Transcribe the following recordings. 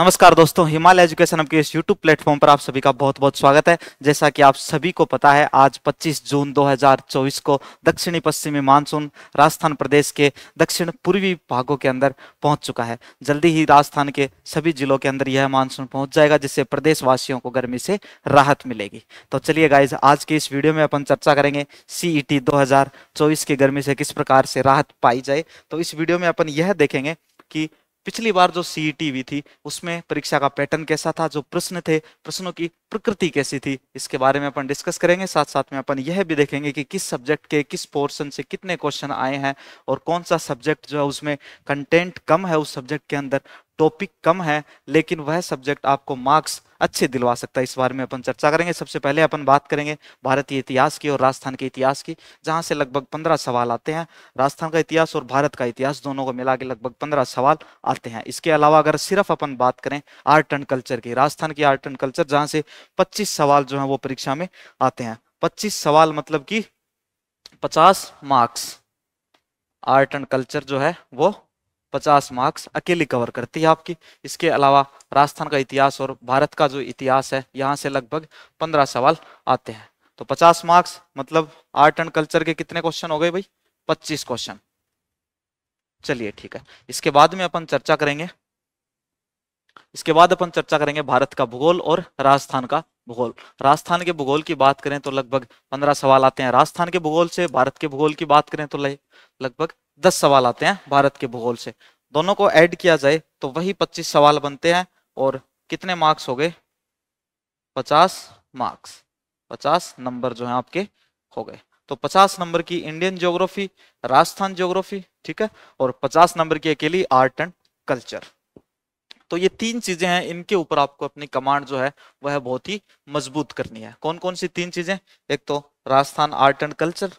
नमस्कार दोस्तों हिमालय एजुकेशन के इस YouTube प्लेटफॉर्म पर आप सभी का बहुत बहुत स्वागत है जैसा कि आप सभी को पता है आज 25 जून 2024 को दक्षिणी पश्चिमी मानसून राजस्थान प्रदेश के दक्षिण पूर्वी भागों के अंदर पहुंच चुका है जल्दी ही राजस्थान के सभी जिलों के अंदर यह मानसून पहुंच जाएगा जिससे प्रदेशवासियों को गर्मी से राहत मिलेगी तो चलिए गाइज आज के इस वीडियो में अपन चर्चा करेंगे e सीई टी की गर्मी से किस प्रकार से राहत पाई जाए तो इस वीडियो में अपन यह देखेंगे कि पिछली बार जो सी e थी उसमें परीक्षा का पैटर्न कैसा था जो प्रश्न थे प्रश्नों की प्रकृति कैसी थी इसके बारे में अपन डिस्कस करेंगे साथ साथ में अपन यह भी देखेंगे कि किस सब्जेक्ट के किस पोर्शन से कितने क्वेश्चन आए हैं और कौन सा सब्जेक्ट जो है उसमें कंटेंट कम है उस सब्जेक्ट के अंदर टॉपिक कम है लेकिन वह सब्जेक्ट आपको मार्क्स अच्छे दिलवा सकता है इस बारे में अपन चर्चा करेंगे सबसे पहले अपन बात करेंगे भारतीय इतिहास की और राजस्थान के इतिहास की जहां से लगभग पंद्रह सवाल आते हैं राजस्थान का इतिहास और भारत का इतिहास दोनों को मिला के लगभग पंद्रह सवाल आते हैं इसके अलावा अगर सिर्फ अपन बात करें आर्ट एंड कल्चर की राजस्थान की आर्ट एंड कल्चर जहाँ से पच्चीस सवाल जो है वो परीक्षा में आते हैं पच्चीस सवाल मतलब की पचास मार्क्स आर्ट एंड कल्चर जो है वो पचास मार्क्स अकेली कवर करती है आपकी इसके अलावा राजस्थान का इतिहास और भारत का जो इतिहास है यहाँ से लगभग पंद्रह सवाल आते हैं तो पचास मार्क्स मतलब आर्ट एंड कल्चर के कितने क्वेश्चन हो गए भाई पच्चीस क्वेश्चन चलिए ठीक है इसके बाद में अपन चर्चा करेंगे इसके बाद अपन चर्चा करेंगे भारत का भूगोल और राजस्थान का भूगोल राजस्थान के भूगोल की बात करें तो लगभग पंद्रह सवाल आते हैं राजस्थान के भूगोल से भारत के भूगोल की बात करें तो लगभग दस सवाल आते हैं भारत के भूगोल से दोनों को ऐड किया जाए तो वही पच्चीस सवाल बनते हैं और कितने मार्क्स हो गए पचास मार्क्स पचास नंबर जो है आपके हो गए तो पचास नंबर की इंडियन ज्योग्राफी राजस्थान ज्योग्राफी ठीक है और पचास नंबर की अकेली आर्ट एंड कल्चर तो ये तीन चीजें हैं इनके ऊपर आपको अपनी कमांड जो है वह बहुत ही मजबूत करनी है कौन कौन सी तीन चीजें एक तो राजस्थान आर्ट एंड कल्चर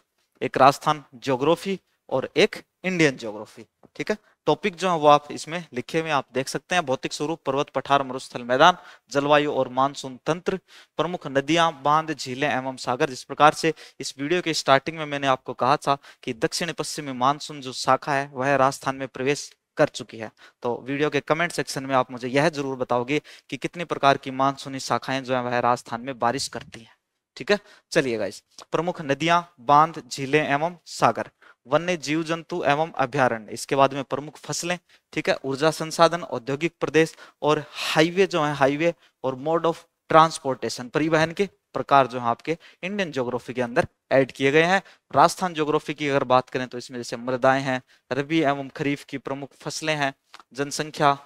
एक राजस्थान ज्योग्राफी और एक इंडियन ज्योग्राफी ठीक है टॉपिक जो है वो आप इसमें लिखे हुए आप देख सकते हैं भौतिक स्वरूप पर्वत पठार मरुस्थल मैदान जलवायु और मानसून तंत्र प्रमुख नदियां बांध झीलें एवं सागर जिस प्रकार से इस वीडियो के स्टार्टिंग में मैंने आपको कहा था कि दक्षिण पश्चिमी मानसून जो शाखा है वह राजस्थान में प्रवेश कर चुकी है तो वीडियो के कमेंट सेक्शन में आप मुझे यह जरूर बताओगे कि कितने प्रकार की मानसूनी शाखाएं जो है वह राजस्थान में बारिश करती है ठीक है चलिए गाइस प्रमुख नदियां बांध झीलें एवं सागर वन्य जीव जंतु एवं अभ्यारण्य इसके बाद में प्रमुख फसलें ठीक है ऊर्जा संसाधन औद्योगिक प्रदेश और हाईवे जो है हाईवे और मोड ऑफ ट्रांसपोर्टेशन परिवहन के प्रकार जो है आपके इंडियन ज्योग्राफी के अंदर ऐड किए गए हैं राजस्थान ज्योग्राफी की अगर बात करें तो इसमें जैसे मृदाएं हैं रबी एवं खरीफ की प्रमुख फसलें हैं जनसंख्या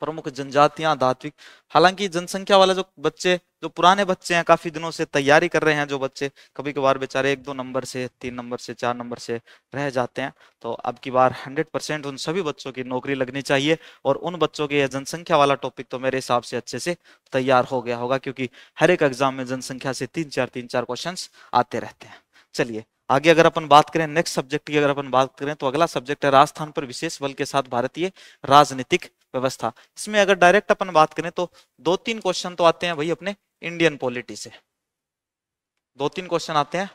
प्रमुख जनजातियां धात्विक हालांकि जनसंख्या वाला जो बच्चे जो पुराने बच्चे हैं काफी दिनों से तैयारी कर रहे हैं जो बच्चे कभी कभार बेचारे एक दो नंबर से तीन नंबर से चार नंबर से रह जाते हैं तो अब की बार हंड्रेड परसेंट उन सभी बच्चों की नौकरी लगनी चाहिए और उन बच्चों के यह जनसंख्या वाला टॉपिक तो मेरे हिसाब से अच्छे से तैयार हो गया होगा क्योंकि हर एक एग्जाम में जनसंख्या से तीन चार तीन चार क्वेश्चन आते रहते हैं चलिए आगे अगर अपन बात करें नेक्स्ट सब्जेक्ट की अगर अपन बात करें तो अगला सब्जेक्ट है राजस्थान पर विशेष बल के साथ भारतीय राजनीतिक व्यवस्था इसमें अगर डायरेक्ट अपन बात करें तो दो तीन क्वेश्चन तो आते हैं भाई अपने इंडियन पॉलिटी से दो तीन क्वेश्चन आते हैं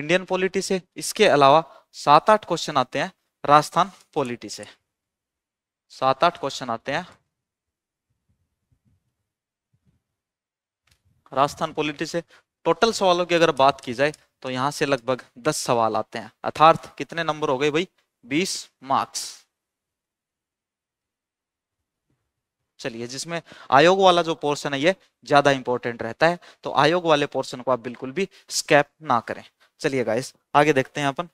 इंडियन पॉलिटी से इसके अलावा सात आठ क्वेश्चन आते हैं राजस्थान पॉलिटी से सात आठ क्वेश्चन आते हैं राजस्थान पॉलिटी से टोटल सवालों की अगर बात की जाए तो यहां से लगभग दस सवाल आते हैं अर्थात कितने नंबर हो गए भाई बीस मार्क्स चलिए जिसमें आयोग वाला जो पोर्शन है ये ज्यादा इंपॉर्टेंट रहता है तो आयोग वाले पोर्शन को आप बिल्कुल भी स्कैप ना करें चलिए गाइस आगे देखते हैं अपन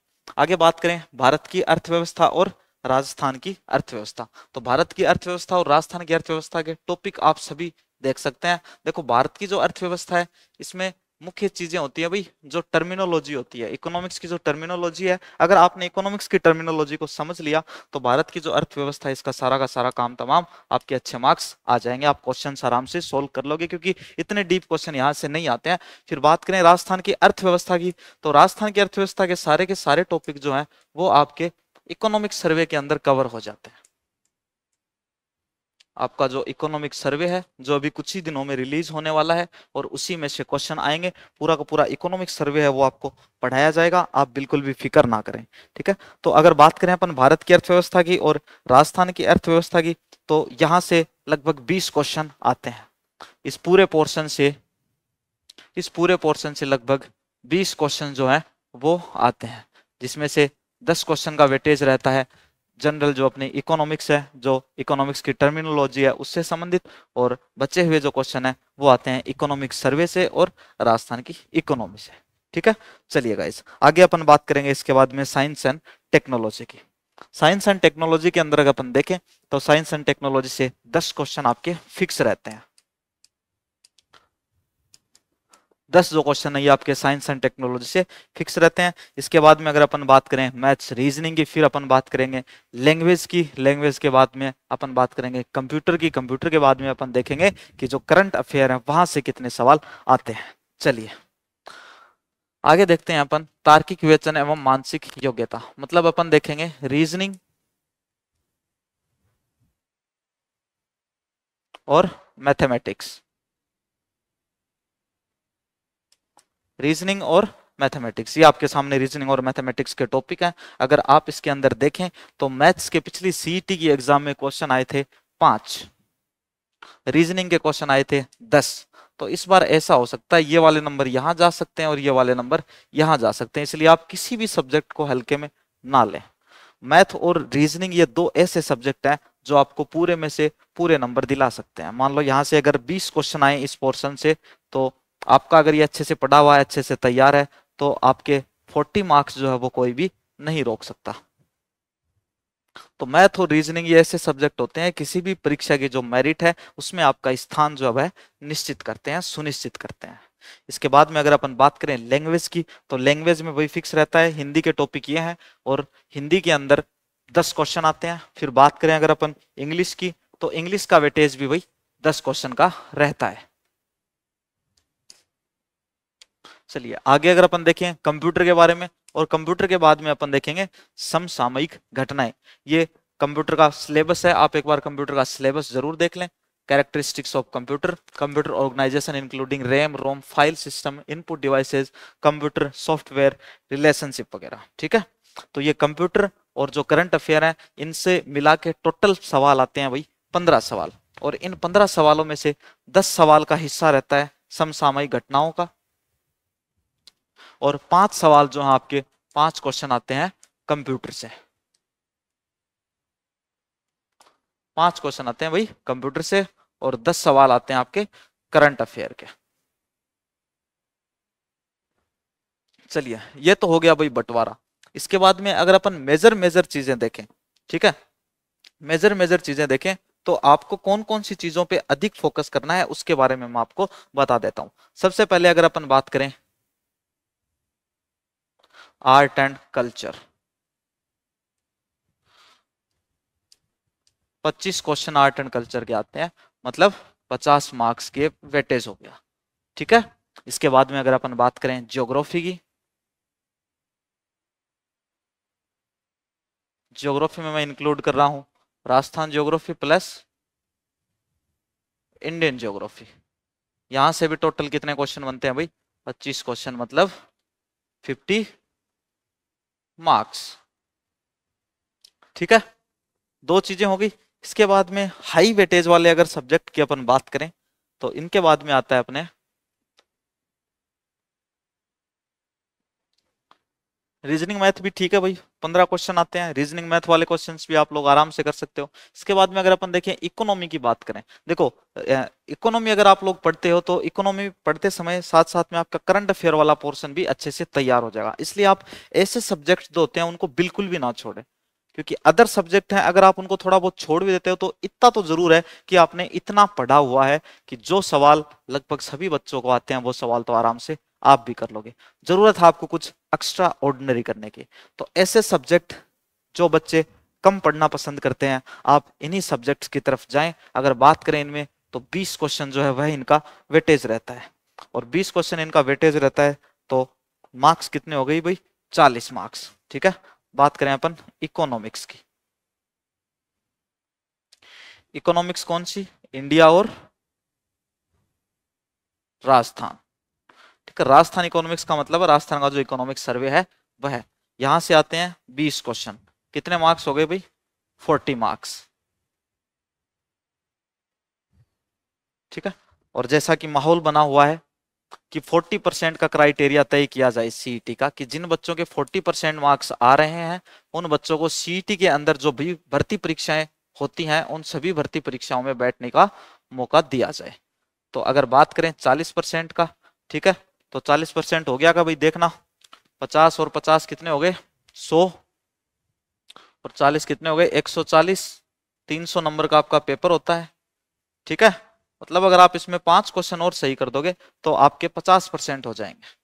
आगे बात करें भारत की अर्थव्यवस्था और राजस्थान की अर्थव्यवस्था तो भारत की अर्थव्यवस्था और राजस्थान की अर्थव्यवस्था के टॉपिक आप सभी देख सकते हैं देखो भारत की जो अर्थव्यवस्था है इसमें मुख्य चीजें होती है भाई जो टर्मिनोलॉजी होती है इकोनॉमिक्स की जो टर्मिनोलॉजी है अगर आपने इकोनॉमिक्स की टर्मिनोलॉजी को समझ लिया तो भारत की जो अर्थव्यवस्था है इसका सारा का सारा काम तमाम आपके अच्छे मार्क्स आ जाएंगे आप क्वेश्चन आराम से सोल्व कर लोगे क्योंकि इतने डीप क्वेश्चन यहाँ से नहीं आते हैं फिर बात करें राजस्थान की अर्थव्यवस्था की तो राजस्थान की अर्थव्यवस्था के सारे के सारे टॉपिक जो है वो आपके इकोनॉमिक सर्वे के अंदर कवर हो जाते हैं आपका जो इकोनॉमिक सर्वे है जो अभी कुछ ही दिनों में रिलीज होने वाला है और उसी में से क्वेश्चन आएंगे पूरा का पूरा इकोनॉमिक सर्वे है वो आपको पढ़ाया जाएगा आप बिल्कुल भी फिक्र ना करें ठीक है तो अगर बात करें अपन भारत की अर्थव्यवस्था की और राजस्थान की अर्थव्यवस्था की तो यहाँ से लगभग बीस क्वेश्चन आते हैं इस पूरे पोर्सन से इस पूरे पोर्सन से लगभग बीस क्वेश्चन जो है वो आते हैं जिसमें से दस क्वेश्चन का वेटेज रहता है जनरल जो अपनी इकोनॉमिक्स है जो इकोनॉमिक्स की टर्मिनोलॉजी है उससे संबंधित और बचे हुए जो क्वेश्चन है वो आते हैं इकोनॉमिक सर्वे से और राजस्थान की इकोनॉमी से ठीक है चलिए गाइस आगे अपन बात करेंगे इसके बाद में साइंस एंड टेक्नोलॉजी की साइंस एंड टेक्नोलॉजी के अंदर अगर अपन देखें तो साइंस एंड टेक्नोलॉजी से दस क्वेश्चन आपके फिक्स रहते हैं दस जो क्वेश्चन है ये आपके साइंस एंड टेक्नोलॉजी से फिक्स रहते हैं इसके बाद में अगर अपन बात करें मैथ्स रीजनिंग की फिर अपन बात करेंगे लैंग्वेज की लैंग्वेज के बाद में अपन बात करेंगे कंप्यूटर की कंप्यूटर के बाद में अपन देखेंगे कि जो करंट अफेयर है वहां से कितने सवाल आते हैं चलिए आगे देखते हैं अपन तार्किक विवेचन एवं मानसिक योग्यता मतलब अपन देखेंगे रीजनिंग और मैथमेटिक्स रीजनिंग और मैथमेटिक्स ये आपके सामने रीजनिंग और मैथमेटिक्स के टॉपिक हैं अगर आप इसके अंदर देखें तो मैथ्स के पिछली सीईटी की एग्जाम में क्वेश्चन आए थे पांच रीजनिंग के क्वेश्चन आए थे दस तो इस बार ऐसा हो सकता है ये वाले नंबर यहां जा सकते हैं और ये वाले नंबर यहां जा सकते हैं इसलिए आप किसी भी सब्जेक्ट को हल्के में ना लें मैथ और रीजनिंग ये दो ऐसे सब्जेक्ट हैं जो आपको पूरे में से पूरे नंबर दिला सकते हैं मान लो यहां से अगर 20 क्वेश्चन आए इस पोर्शन से तो आपका अगर ये अच्छे से पढ़ा हुआ है अच्छे से तैयार है तो आपके 40 मार्क्स जो है वो कोई भी नहीं रोक सकता तो मैथ और रीजनिंग ये ऐसे सब्जेक्ट होते हैं किसी भी परीक्षा के जो मेरिट है उसमें आपका स्थान जो है निश्चित करते हैं सुनिश्चित करते हैं इसके बाद में अगर अपन बात करें लैंग्वेज की तो लैंग्वेज में वही फिक्स रहता है हिंदी के टॉपिक ये हैं और हिंदी के अंदर दस क्वेश्चन आते हैं फिर बात करें अगर अपन इंग्लिश की तो इंग्लिश का वेटेज भी वही दस क्वेश्चन का रहता है चलिए आगे अगर अपन देखें कंप्यूटर के बारे में और कंप्यूटर के बाद में अपन देखेंगे समसामयिक घटनाएं ये कंप्यूटर का सिलेबस है आप एक बार कंप्यूटर का सिलेबस जरूर देख लें characteristics of computer computer organisation including RAM ROM file system input devices computer software relationship वगैरह ठीक है तो ये कंप्यूटर और जो करंट अफेयर है इनसे मिला के टोटल सवाल आते हैं भाई पंद्रह सवाल और इन पंद्रह सवालों में से दस सवाल का हिस्सा रहता है समसामयिक घटनाओं का और पांच सवाल जो है आपके पांच क्वेश्चन आते हैं कंप्यूटर से पांच क्वेश्चन आते हैं भाई कंप्यूटर से और दस सवाल आते हैं आपके करंट अफेयर के चलिए ये तो हो गया भाई बंटवारा इसके बाद में अगर अपन मेजर मेजर चीजें देखें ठीक है मेजर मेजर चीजें देखें तो आपको कौन कौन सी चीजों पे अधिक फोकस करना है उसके बारे में मैं आपको बता देता हूं सबसे पहले अगर अपन बात करें art and culture 25 question art and culture के आते हैं मतलब 50 मार्क्स के वेटेज हो गया ठीक है इसके बाद में अगर अपन बात करें ज्योग्राफी की ज्योग्राफी में मैं इंक्लूड कर रहा हूं Rajasthan geography plus Indian geography यहां से भी टोटल कितने क्वेश्चन बनते हैं भाई 25 क्वेश्चन मतलब मार्क्स ठीक है दो चीजें हो गई इसके बाद में हाई वेटेज वाले अगर सब्जेक्ट की अपन बात करें तो इनके बाद में आता है अपने रीजनिंग मैथ भी ठीक है भाई पंद्रह क्वेश्चन आते हैं रीजनिंग मैथ वाले क्वेश्चन भी आप लोग आराम से कर सकते हो इसके बाद में अगर अपन देखें इकोनॉमी की बात करें देखो इकोनॉमी अगर आप लोग पढ़ते हो तो इकोनॉमी पढ़ते समय साथ साथ में आपका करंट अफेयर वाला पोर्शन भी अच्छे से तैयार हो जाएगा इसलिए आप ऐसे सब्जेक्ट जो होते हैं उनको बिल्कुल भी ना छोड़े क्योंकि अदर सब्जेक्ट हैं अगर आप उनको थोड़ा बहुत छोड़ भी देते हो तो इतना तो जरूर है कि आपने इतना पढ़ा हुआ है कि जो सवाल लगभग सभी बच्चों को आते हैं वो सवाल तो आराम से आप भी कर लोगे जरूरत है आपको कुछ एक्स्ट्रा ऑर्डिनरी करने की तो ऐसे सब्जेक्ट जो बच्चे कम पढ़ना पसंद करते हैं आप इन्हीं सब्जेक्ट्स की तरफ जाएं अगर बात करें इनमें तो 20 क्वेश्चन जो है वह इनका वेटेज रहता है और 20 क्वेश्चन इनका वेटेज रहता है तो मार्क्स कितने हो गई भाई 40 मार्क्स ठीक है बात करें अपन इकोनॉमिक्स की इकोनॉमिक्स कौन सी इंडिया और राजस्थान ठीक है राजस्थान इकोनॉमिक्स का मतलब राजस्थान का जो इकोनॉमिक सर्वे है वह है यहाँ से आते हैं बीस क्वेश्चन कितने मार्क्स हो गए भाई फोर्टी मार्क्स ठीक है और जैसा कि माहौल बना हुआ है कि 40 परसेंट का क्राइटेरिया तय किया जाए सीईटी e का कि जिन बच्चों के 40 परसेंट मार्क्स आ रहे हैं उन बच्चों को सीईटी e के अंदर जो भी भर्ती परीक्षाएं होती हैं उन सभी भर्ती परीक्षाओं में बैठने का मौका दिया जाए तो अगर बात करें 40 परसेंट का ठीक है तो 40 परसेंट हो गया का भाई देखना 50 और 50 कितने हो गए 100 और 40 कितने हो गए 140 300 नंबर का आपका पेपर होता है ठीक है मतलब अगर आप इसमें पांच क्वेश्चन और सही कर दोगे तो आपके 50 परसेंट हो जाएंगे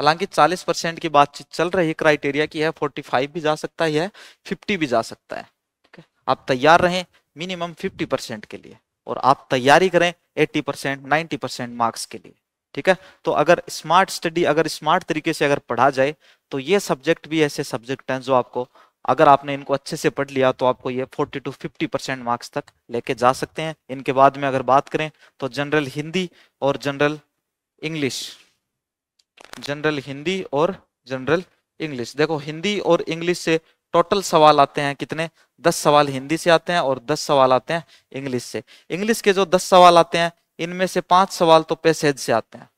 हालांकि 40 परसेंट की बातचीत चल रही है क्राइटेरिया की है 45 भी जा सकता है, है 50 भी जा सकता है ठीक है आप तैयार रहें मिनिमम 50 परसेंट के लिए और आप तैयारी करें 80 परसेंट नाइन्टी परसेंट मार्क्स के लिए ठीक है तो अगर स्मार्ट स्टडी अगर स्मार्ट तरीके से अगर पढ़ा जाए तो ये सब्जेक्ट भी ऐसे सब्जेक्ट हैं जो आपको अगर आपने इनको अच्छे से पढ़ लिया तो आपको ये 40 टू 50 परसेंट मार्क्स तक लेके जा सकते हैं इनके बाद में अगर बात करें तो जनरल हिंदी और जनरल इंग्लिश जनरल हिंदी और जनरल इंग्लिश देखो हिंदी और इंग्लिश से टोटल सवाल आते हैं कितने दस सवाल हिंदी से आते हैं और दस सवाल आते हैं इंग्लिश से इंग्लिश के जो दस सवाल आते हैं इनमें से पांच सवाल तो पैसेज से आते हैं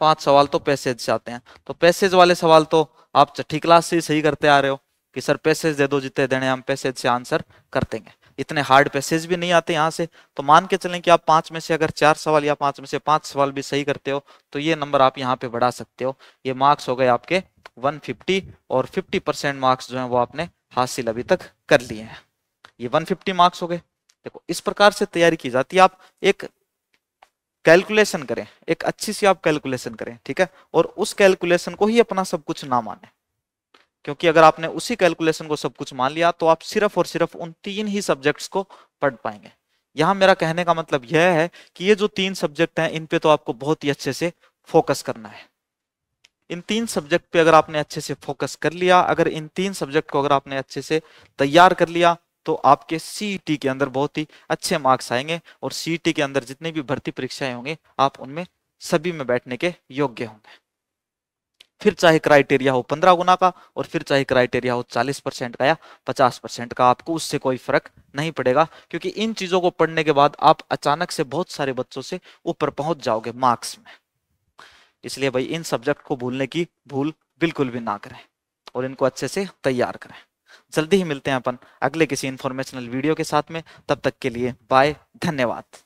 पांच सवाल तो पैसेज से आते हैं तो पैसेज वाले सवाल तो आप छठी क्लास से सही करते आ रहे हो कि सर पैसेज दे दो जितने देने हम पैसेज से आंसर कर देंगे इतने हार्ड पैसेज भी नहीं आते यहाँ से तो मान के चलें कि आप पांच में से अगर चार सवाल या पांच में से पांच सवाल भी सही करते हो तो ये नंबर आप यहाँ पे बढ़ा सकते हो ये मार्क्स हो गए आपके 150 और 50 परसेंट मार्क्स जो है वो आपने हासिल अभी तक कर लिए हैं ये 150 मार्क्स हो गए देखो इस प्रकार से तैयारी की जाती है आप एक कैलकुलेशन करें एक अच्छी सी आप कैलकुलेशन करें ठीक है और उस कैलकुलेशन को ही अपना सब कुछ ना माने क्योंकि अगर आपने उसी कैलकुलेशन को सब कुछ मान लिया तो आप सिर्फ और सिर्फ उन तीन ही सब्जेक्ट्स को पढ़ पाएंगे यहां मेरा कहने का मतलब यह है कि ये जो तीन सब्जेक्ट हैं इन पे तो आपको बहुत ही अच्छे से फोकस करना है इन तीन सब्जेक्ट पे अगर आपने अच्छे से फोकस कर लिया अगर इन तीन सब्जेक्ट को अगर आपने अच्छे से तैयार कर लिया तो आपके सीई e के अंदर बहुत ही अच्छे मार्क्स आएंगे और सी e के अंदर जितनी भी भर्ती परीक्षाएं होंगे आप उनमें सभी में बैठने के योग्य होंगे फिर चाहे क्राइटेरिया हो पंद्रह गुना का और फिर चाहे क्राइटेरिया हो चालीस परसेंट का या पचास परसेंट का आपको उससे कोई फर्क नहीं पड़ेगा क्योंकि इन चीजों को पढ़ने के बाद आप अचानक से बहुत सारे बच्चों से ऊपर पहुंच जाओगे मार्क्स में इसलिए भाई इन सब्जेक्ट को भूलने की भूल बिल्कुल भी ना करें और इनको अच्छे से तैयार करें जल्दी ही मिलते हैं अपन अगले किसी इन्फॉर्मेशनल वीडियो के साथ में तब तक के लिए बाय धन्यवाद